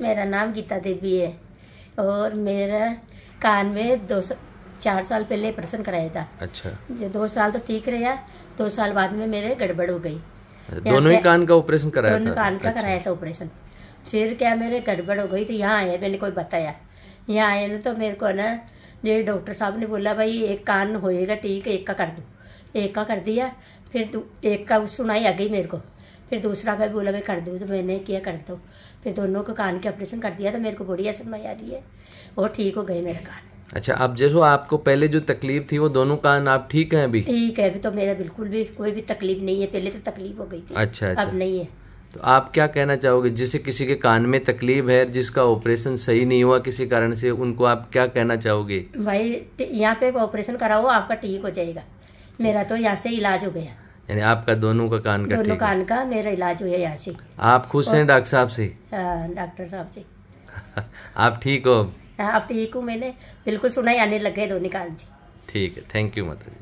मेरा नाम गीता देवी है और मेरा कान में दो सा, चार साल पहले ऑपरेशन कराया था अच्छा जो दो साल तो ठीक रहा दो साल बाद में मेरे गड़बड़ हो गई अच्छा, दोनों ही कान का ऑपरेशन कराया दोनों कान का अच्छा। कराया था ऑपरेशन फिर क्या मेरे गड़बड़ हो गई तो यहाँ आए मैंने कोई बताया यहाँ आए ना तो मेरे को ना जो डॉक्टर साहब ने बोला भाई एक कान होएगा ठीक एक का कर दो एक का कर दिया फिर एक का सुनाई आ गई मेरे को फिर दूसरा का भी बोला मैं कर दूँ तो मैंने किया कर दो फिर दोनों को कान के ऑपरेशन कर दिया तो मेरे को बड़ी समझ आ रही है और ठीक हो गए मेरा कान अच्छा अब जैसो आपको पहले जो तकलीफ थी वो दोनों कान आप ठीक हैं अभी ठीक है अभी तो मेरा बिल्कुल भी कोई भी तकलीफ नहीं है पहले तो तकलीफ हो गई थी अच्छा, अच्छा अब नहीं है तो आप क्या कहना चाहोगे जिसे किसी के कान में तकलीफ है जिसका ऑपरेशन सही नहीं हुआ किसी कारण से उनको आप क्या कहना चाहोगे भाई यहाँ पे ऑपरेशन कराओ आपका ठीक हो जाएगा मेरा तो यहाँ से इलाज हो गया यानी आपका दोनों का कान का दोनों कान का मेरा इलाज हुआ यहाँ से आप खुश हैं डॉक्टर साहब से डॉक्टर साहब से आप ठीक हो हाँ, आप ठीक हूँ मैंने बिल्कुल ही आने गए दोनों कान जी ठीक है थैंक यू माता जी